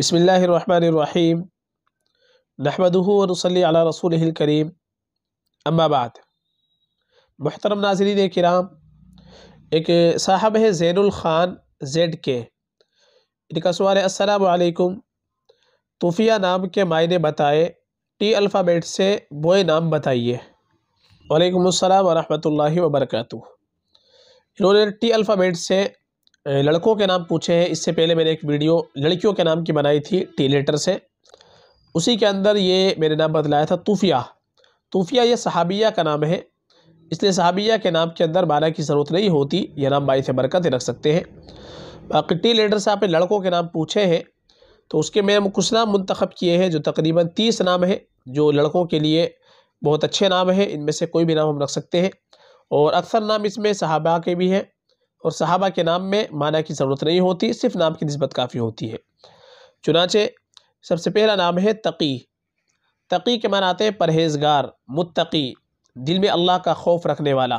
बसमीम नहमदूसली अला रसूल करीम अम्माबाद मोहतरम नाजरीन कराम एक साहब है ज़ैनुल ख़ान जेड के इनका सवाल है असलकुम तूफ़िया नाम के मायने बताए टी अल्फ़ाबेट से बोए नाम बताइए वालेकुम अस्सलाम वरहमतुल्लाहि वबरकatuh इन्होंने टी अल्फ़ाबेट से लड़कों के नाम पूछे हैं इससे पहले मैंने एक वीडियो लड़कियों के नाम की बनाई थी टी लेटर से उसी के अंदर ये मेरे नाम बतलाया था तूफ़िया तूफ़िया ये सहाबिया का नाम है इसलिए सहाबिया के नाम के अंदर बारह की ज़रूरत नहीं होती यह नाम बाईस बरकत रख सकते हैं बाकी टी लेटर से आपने लड़कों के नाम पूछे हैं तो उसके मैंने कुछ नाम मंतखब किए हैं जो तकरीबन तीस नाम है जो लड़कों के लिए बहुत अच्छे नाम हैं इनमें से कोई भी नाम हम रख सकते हैं और अक्सर नाम इसमें सहाबा के भी हैं और सहाबा के नाम में माना की ज़रूरत नहीं होती सिर्फ नाम की नस्बत काफ़ी होती है चुनाचे सबसे पहला नाम है तकी तकी के माना आते हैं परहेजगार मुतकी दिल में अल्लाह का खौफ रखने वाला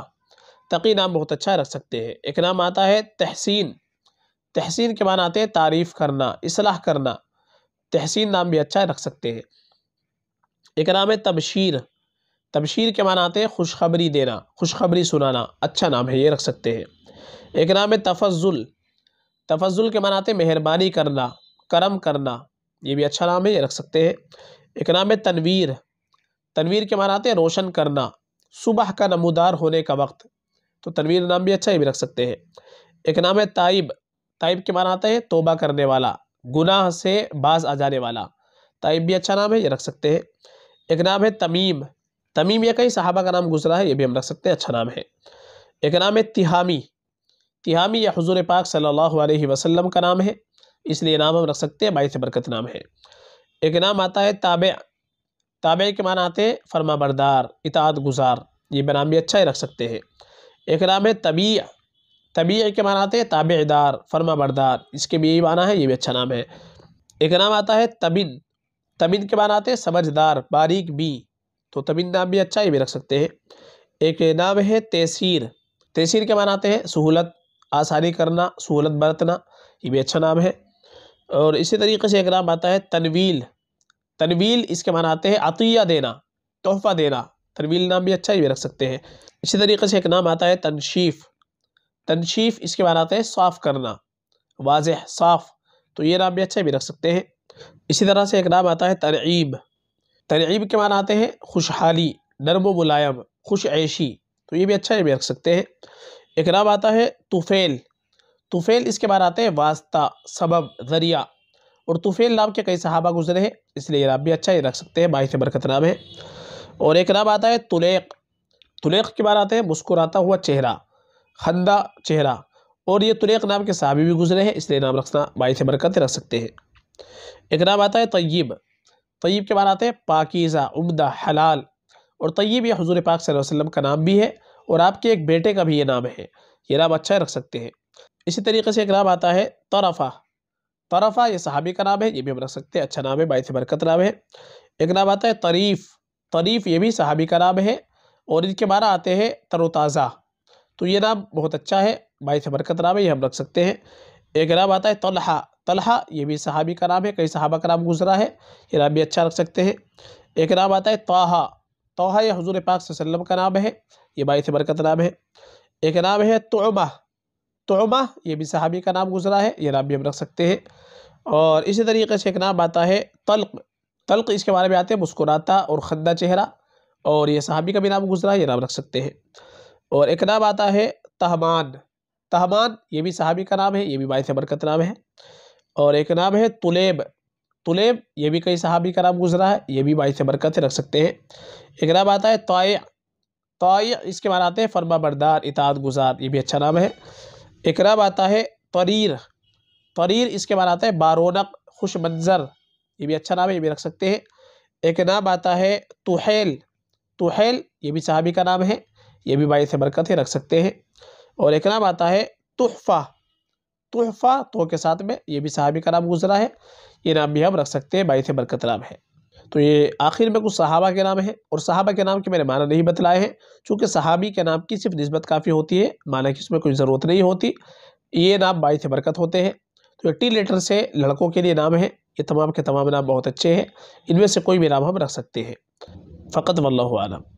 तकी नाम बहुत अच्छा रख सकते हैं एक नाम आता है तहसीन तहसीन के माना आते हैं तारीफ़ करना इसलाह करना तहसीन नाम भी अच्छा रख सकते हैं एक नाम है तबशीर तबशीर के माना आते हैं खुशखबरी देना खुशखबरी सुनाना अच्छा नाम है ये रख सकते हैं एक नाम है तफजुल तफजुल के मनाते मेहरबानी करना करम करना ये भी अच्छा नाम है ये रख सकते हैं एक नाम है तनवीर तनवीर के मनाते रोशन करना सुबह का नमोदार होने का वक्त तो तनवीर नाम भी अच्छा ये भी रख सकते हैं एक नाम है ताइब ताइब के मनाते हैं तोबा करने वाला गुनाह से बाज आ जाने वाला ताइब भी अच्छा नाम है ये रख सकते हैं एक नाम है तमीम तमीम या कहीं सहाबा का नाम गुजरा है ये भी हम रख सकते हैं अच्छा नाम है एक नाम है तिहामी हामी या हजूर पाक सल्लल्लाहु अलैहि वसल्लम का नाम है इसलिए नाम हम रख सकते हैं बाईस बरकत नाम है एक नाम आता है ताबे ताबे के मान आते हैं फर्मा बरदार इतात गुजार ये नाम भी अच्छा ही रख सकते हैं एक नाम है तबी तबी के मान आते हैं ताबेदार फर्मा बरदार इसके भी यही माना है ये भी अच्छा नाम है एक नाम आता है तबिन तबिन के मान आते हैं समझदार बारीक बी तो तबिन नाम भी अच्छा ये भी रख सकते हैं एक नाम है तैसीर तैसीर के मान आते हैं सहूलत आसानी करना सहूलत बरतना ये भी अच्छा नाम है और इसी तरीके से एक नाम आता है तनवील तनवील इसके माना आते हैं अतिया देना तोहफ़ा देना तनवील नाम भी अच्छा ही भी रख सकते हैं इसी तरीके से एक नाम आता है तनशीफ़ तनशीफ़ इसके माना आते हैं साफ़ करना वाज साफ़ तो ये नाम भी अच्छा भी रख सकते हैं इसी तरह से एक नाम आता है तरईब तरईब के माना आते हैं खुशहाली नरम मुलायम खुश ऐशी तो ये भी अच्छा भी रख सकते हैं एक रब आता है तुफ़ेल तुफ़ेल इसके बाद आते हैं वास्ता सबब ज़रिया और तुफ़ेल नाम के कई सहाबा गुजरे हैं इसलिए ये नाम भी अच्छा ही रख सकते हैं बाई बरकत नाम है और एक नाम आता है तुलेक तुलेक के बाद आते हैं मुस्कुराता हुआ चेहरा खंदा चेहरा और ये तुलेक नाम के सहाबी भी गुजरे हैं इसलिए नाम रखना बाई बरकत रख सकते हैं एक नाम आता है तयब तयब के बाद आते हैं पाकिज़ा उमदा हलाल और तयब यह हजूर पाक वसल्लम का नाम भी है और आपके एक बेटे का भी ये नाम है ये नाम अच्छा रख सकते हैं इसी तरीके से एक नाम आता है तरफ़ा तरफ़ा ये सहाबी का नाम है ये भी हम रख सकते हैं अच्छा नाम है बाईस बरकत नाम है एक नाम आता है तरीफ़ तरीफ़ ये भी सहाबी का नाम है और इनके बारह आते हैं तरोताज़ा तो ये नाम बहुत अच्छा है बाईस बरकत नाम है ये हम रख सकते हैं एक नाम आता है तलहा तलहा ये भी सहाबी का नाम है कई सहाबा का नाम गुजरा है ये नाम भी अच्छा रख सकते हैं एक नाम आता है ताहा तोहा हजूर पाक वसल्लम का नाम है ये बायस बरकत नाम है एक नाम है तोमा तोमा ये भी सहाबी का नाम गुजरा है ये नाम भी हम रख सकते हैं और इसी तरीके से एक नाम आता है तल्क तल्क इसके बारे में आते हैं मुस्कुराता और खंदा चेहरा और ये सहाबी का भी नाम गुजरा है ये नाम रख सकते हैं और एक नाम आता है तहमान तहमान ये भी सहाबी का नाम है ये भी बायस बरकत नाम है और एक नाम है तुलेब तुलेब ये भी कई सहाबी का नाम गुजरा है ये भी बाईस बरकत रख सकते हैं एक नाम आता है तोय तोय इसके मान आते हैं फर्मा बरदार इताद गुजार ये भी अच्छा नाम है एक नाम आता है तरीर तरीर इसके मान आता है बारोनक खुश मंजर ये भी अच्छा नाम है ये भी रख सकते हैं एक नाम आता है तुहेल तुहेल ये भी सहाबी का नाम है ये भी बाईस बरकत रख सकते हैं और एक नाम आता है तुहफा तोहफ़ा तो के साथ में ये भी सहाबी का नाम गुजरा है ये नाम भी हम रख सकते हैं बाईस बरकत नाम है तो ये आखिर में कुछ सहाबा के नाम है और सहाबा के नाम के मैंने माना नहीं बतलाए हैं चूँकि सहाबी के नाम की सिर्फ नस्बत काफ़ी होती है माना कि उसमें कोई ज़रूरत नहीं होती ये नाम बाईस बरकत होते हैं तो टी लेटर से लड़कों के लिए नाम है ये तमाम के तमाम नाम बहुत अच्छे हैं इनमें से कोई भी नाम हम रख सकते हैं फ़कत वल्लम